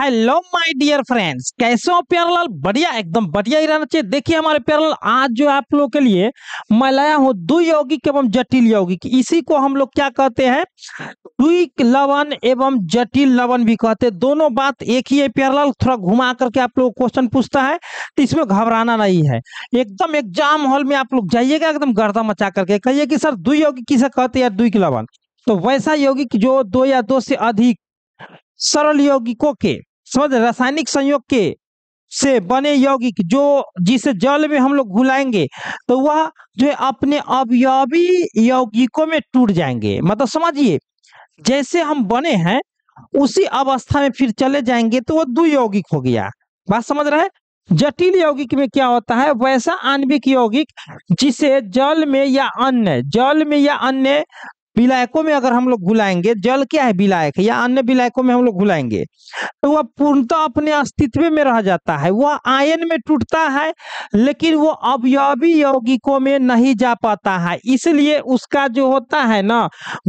hello my dear friends कैसे हो parallel बढ़िया एकदम बढ़िया ही रहना चाहिए देखिए हमारे प्यारलाल आज जो आप लोगों के लिए मैं लाया हूँ यौगिक एवं जटिल यौगिक इसी को हम लोग क्या कहते हैं द्विक लवन एवं जटिल लवन भी कहते हैं दोनों बात एक ही है प्यारलाल थोड़ा घुमा करके आप लोग क्वेश्चन पूछता है तो इसमें घबराना नहीं है एकदम एग्जाम हॉल में आप लोग जाइएगा एकदम गर्दा मचा करके कहिए कि सर दु यौगिक किसे कहते हैं द्विक लवन तो वैसा यौगिक जो दो या दो से अधिक सरल यौगिकों के समझ रासायनिक संयोग के से बने यौगिक जो जिसे जल में हम लोग घुलाएंगे तो वह जो है अपने अवयवी यौगिकों में टूट जाएंगे मतलब समझिए जैसे हम बने हैं उसी अवस्था में फिर चले जाएंगे तो वह दुयौगिक हो गया बात समझ रहे हैं जटिल यौगिक में क्या होता है वैसा आणविक यौगिक जिसे जल में या अन्य जल में या अन्य विलायकों में अगर हम लोग घुलाएंगे जल क्या है विलायक या अन्य विलायकों में हम लोग घुलाएंगे तो वह पूर्णतः अपने अस्तित्व में रह जाता है वह आयन में टूटता है लेकिन वो अवयवी यौगिकों में नहीं जा पाता है इसलिए उसका जो होता है ना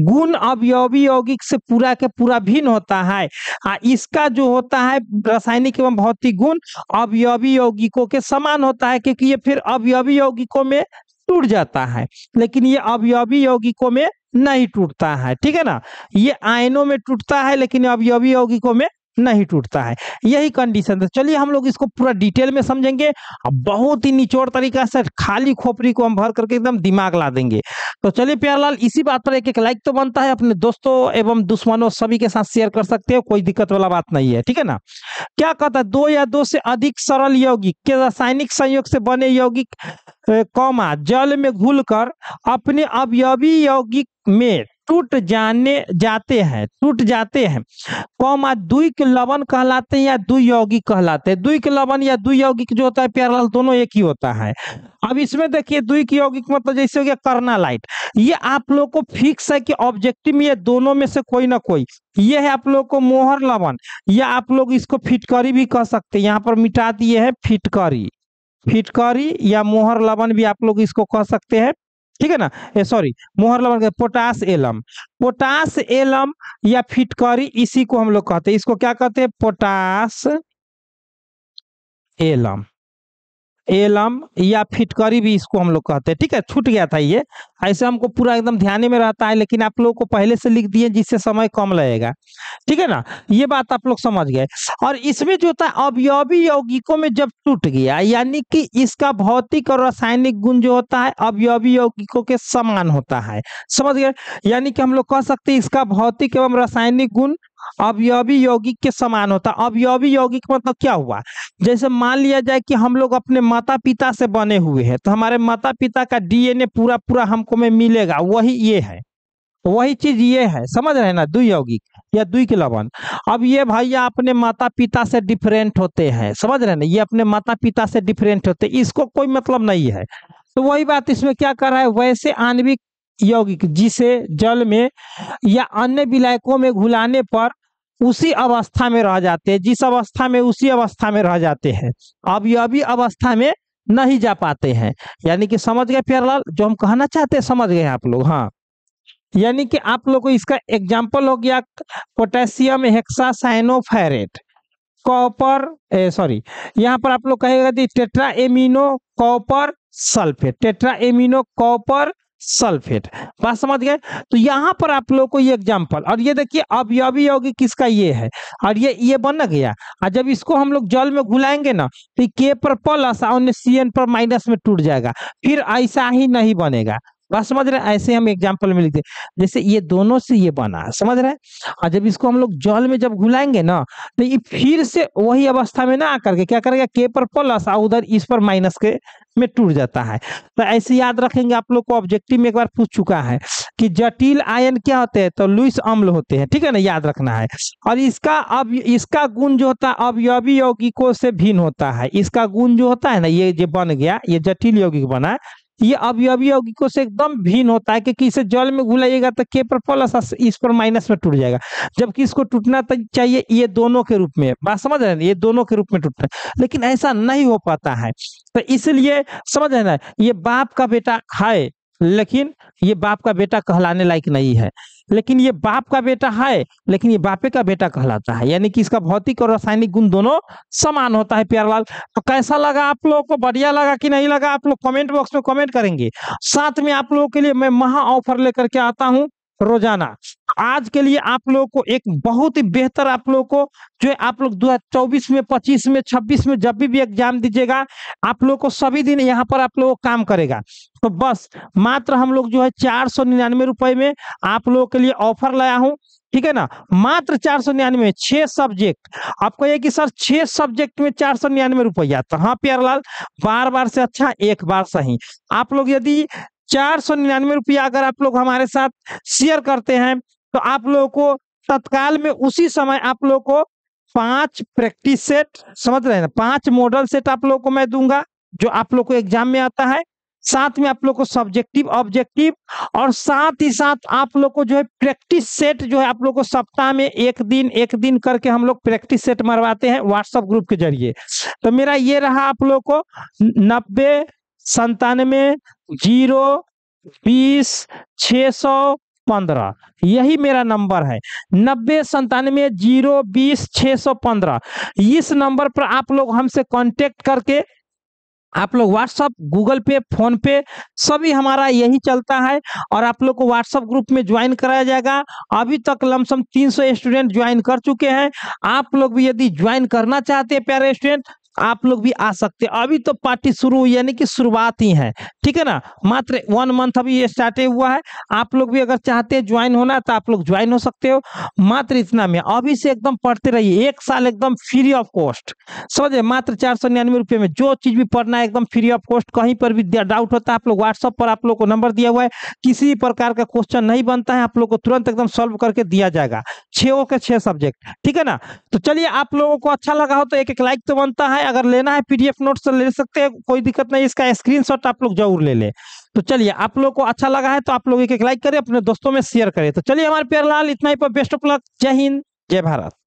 गुण अवयवी यौगिक से पूरा के पूरा भिन्न होता है आ इसका जो होता है रासायनिक एवं भौतिक गुण अवयवी यौगिकों के समान होता है क्योंकि ये फिर अवयवी यौगिकों में टूट जाता है लेकिन ये अवयवी यौगिकों में नहीं टूटता है ठीक है ना ये आयनों में टूटता है लेकिन अब यौगिकों में नहीं टूटता है यही कंडीशन है चलिए हम लोग इसको पूरा डिटेल में समझेंगे बहुत ही निचोड़ तरीका से खाली खोपड़ी को हम भर करके एकदम दिमाग ला देंगे तो चलिए प्यारलाल इसी बात पर एक एक लाइक तो बनता है अपने दोस्तों एवं दुश्मनों सभी के साथ शेयर कर सकते हो कोई दिक्कत वाला बात नहीं है ठीक है ना क्या कहता है दो या दो से अधिक सरल यौगिक के रासायनिक संयोग से बने यौगिक कौमा जल में घुलकर अपने अवयवी यौगिक में टूट जाने जाते हैं टूट जाते हैं कौमा तो दुई के लवन कहलाते हैं या दु यौगिक कहलाते हैं दुई के लवन या दु यौगिक जो होता है प्यारल दोनों एक ही होता है अब इसमें देखिए दुई के यौगिक मतलब जैसे हो गया करना लाइट ये आप लोग को फिक्स है कि ऑब्जेक्टिव ये दोनों में से कोई ना कोई ये है आप लोग को मोहर लवन या आप लोग इसको फिटकरी भी कह सकते हैं यहाँ पर मिटा दिए है फिटकरी फिटकरी या मोहर लवन भी आप लोग इसको कह सकते हैं ठीक है ना सॉरी मोहर लवण का पोटास एलम पोटास एलम या फिटकरी इसी को हम लोग कहते हैं इसको क्या कहते हैं पोटास एलम एलम या फिटकरी भी इसको हम लोग कहते हैं ठीक है छूट गया था ये ऐसे हमको पूरा एकदम ध्यान में रहता है लेकिन आप लोगों को पहले से लिख दिए जिससे समय कम लगेगा ठीक है ना ये बात आप लोग समझ गए और इसमें जो था अवयवी यौगिकों में जब टूट गया यानी कि इसका भौतिक और रासायनिक गुण जो होता है अवयवी यौगिकों के समान होता है समझ गए यानी कि हम लोग कह सकते हैं इसका भौतिक एवं रासायनिक गुण अवयवी यौगिक के समान होता है अवयवी यौगिक मतलब क्या हुआ जैसे मान लिया जाए कि हम लोग अपने माता पिता से बने हुए हैं तो हमारे माता पिता का डीएनए पूरा पूरा हमको में मिलेगा वही ये है वही चीज ये है समझ रहे ना दुई यौगिक या दुई के लवन अब ये भैया अपने माता पिता से डिफरेंट होते हैं समझ रहे ना ये अपने माता पिता से डिफरेंट होते इसको कोई मतलब नहीं है तो वही बात इसमें क्या कर रहा है वैसे आणविक यौगिक जिसे जल में या अन्य विलायकों में घुलाने पर उसी अवस्था में रह जाते हैं जिस अवस्था में उसी अवस्था में रह जाते हैं अब यह भी अवस्था में नहीं जा पाते हैं यानी कि समझ गए प्यारलाल जो हम कहना चाहते हैं समझ गए आप लोग हाँ यानी कि आप लोग को इसका एग्जाम्पल हो गया पोटेशियम हेक्सासाइनोफेरेट कॉपर सॉरी यहाँ पर आप लोग कहेगा tetra amino copper sulphate tetra amino copper sulphate बात समझ गए तो यहाँ पर आप लोग को ये एग्जाम्पल और ये देखिए अब अवयवी यौगिक किसका ये है और ये ये बन गया और जब इसको हम लोग जल में घुलाएंगे ना तो के पर प्लस और सी एन पर माइनस में टूट जाएगा फिर ऐसा ही नहीं बनेगा बात समझ रहे हैं ऐसे हम एग्जाम्पल में लिखते जैसे ये दोनों से ये बना है समझ रहे हैं और जब इसको हम लोग जल में जब घुलाएंगे ना तो ये फिर से वही अवस्था में ना आकर के क्या करेगा के पर प्लस और उधर इस पर माइनस के में टूट जाता है तो ऐसे याद रखेंगे आप लोग को ऑब्जेक्टिव में एक बार पूछ चुका है कि जटिल आयन क्या होते हैं तो लुइस अम्ल होते हैं ठीक है ना याद रखना है और इसका अब इसका गुण जो होता है अवयवी यौगिकों से भिन्न होता है इसका गुण जो होता है ना ये जो बन गया ये जटिल यौगिक बना है ये अवयवी यौगिकों से एकदम भिन्न होता है क्योंकि इसे जल में घुलाइएगा तो के पर प्लस इस पर माइनस में टूट जाएगा जबकि इसको टूटना तो चाहिए ये दोनों के रूप में बात समझ रहे हैं ये दोनों के रूप में टूटना लेकिन ऐसा नहीं हो पाता है तो इसलिए समझ रहे ना ये बाप का बेटा है लेकिन ये बाप का बेटा कहलाने लायक नहीं है लेकिन ये बाप का बेटा है लेकिन ये बापे का बेटा कहलाता है यानी कि इसका भौतिक और रासायनिक गुण दोनों समान होता है प्यारलाल तो कैसा लगा आप लोगों को बढ़िया लगा कि नहीं लगा आप लोग कमेंट बॉक्स में कमेंट करेंगे साथ में आप लोगों के लिए मैं महा ऑफर लेकर के आता हूँ रोजाना आज के लिए आप लोगों को एक बहुत ही बेहतर आप लोगों को जो है आप लोग 2024 में 25 में 26 में जब भी भी एग्जाम दीजिएगा आप लोगों को सभी दिन यहां पर आप लोगों काम करेगा तो बस मात्र हम लोग जो है चार सौ निन्यानवे रुपए में आप लोगों के लिए ऑफर लाया हूँ ठीक है ना मात्र चार सौ निन्यानवे छह सब्जेक्ट आपको ये कि सर छह सब्जेक्ट में चार सौ निन्यानवे रुपया तो हाँ लाल बार बार से अच्छा एक बार सही आप लोग यदि चार सौ निन्यानवे रुपया अगर आप लोग हमारे साथ शेयर करते हैं तो आप लोगों को तत्काल में उसी समय आप लोगों को पांच प्रैक्टिस सेट समझ रहे हैं पांच मॉडल सेट आप लोगों को मैं दूंगा जो आप लोग को एग्जाम में आता है साथ में आप लोग को सब्जेक्टिव ऑब्जेक्टिव और साथ ही साथ आप लोग को जो है प्रैक्टिस सेट जो है आप लोग को सप्ताह में एक दिन एक दिन करके हम लोग प्रैक्टिस सेट मरवाते हैं व्हाट्सएप ग्रुप के जरिए तो मेरा ये रहा आप लोग को नब्बे संतानवे जीरो बीस छ सौ पंद्रह यही मेरा नंबर है नब्बे संतानवे जीरो बीस छ सौ पंद्रह इस नंबर पर आप लोग हमसे कांटेक्ट करके आप लोग व्हाट्सअप गूगल पे फोन पे सभी हमारा यही चलता है और आप लोग को व्हाट्सअप ग्रुप में ज्वाइन कराया जाएगा अभी तक लमसम 300 स्टूडेंट ज्वाइन कर चुके हैं आप लोग भी यदि ज्वाइन करना चाहते हैं प्यारे स्टूडेंट आप लोग भी आ सकते हैं अभी तो पार्टी शुरू हुई यानी कि शुरुआत ही है ठीक है ना मात्र वन मंथ अभी ये स्टार्ट हुआ है आप लोग भी अगर चाहते हैं ज्वाइन होना तो आप लोग ज्वाइन हो सकते हो मात्र इतना में अभी से एकदम पढ़ते रहिए एक साल एकदम फ्री ऑफ कॉस्ट समझे मात्र चार सौ निन्यानवे रुपये में जो चीज़ भी पढ़ना है एकदम फ्री ऑफ कॉस्ट कहीं पर भी डाउट होता है आप लोग व्हाट्सअप पर आप लोग को नंबर दिया हुआ है किसी प्रकार का क्वेश्चन नहीं बनता है आप लोग को तुरंत एकदम सॉल्व करके दिया जाएगा छः के छः सब्जेक्ट ठीक है ना तो चलिए आप लोगों को अच्छा लगा हो तो एक एक लाइक तो बनता है अगर लेना है पीडीएफ नोट से ले सकते हैं कोई दिक्कत नहीं इसका स्क्रीनशॉट आप लोग जरूर ले लें तो चलिए आप लोग को अच्छा लगा है तो आप लोग एक लाइक करें अपने दोस्तों में शेयर करें तो चलिए हमारे प्यार लाल इतना ही पर बेस्ट ऑफ लक जय हिंद जय भारत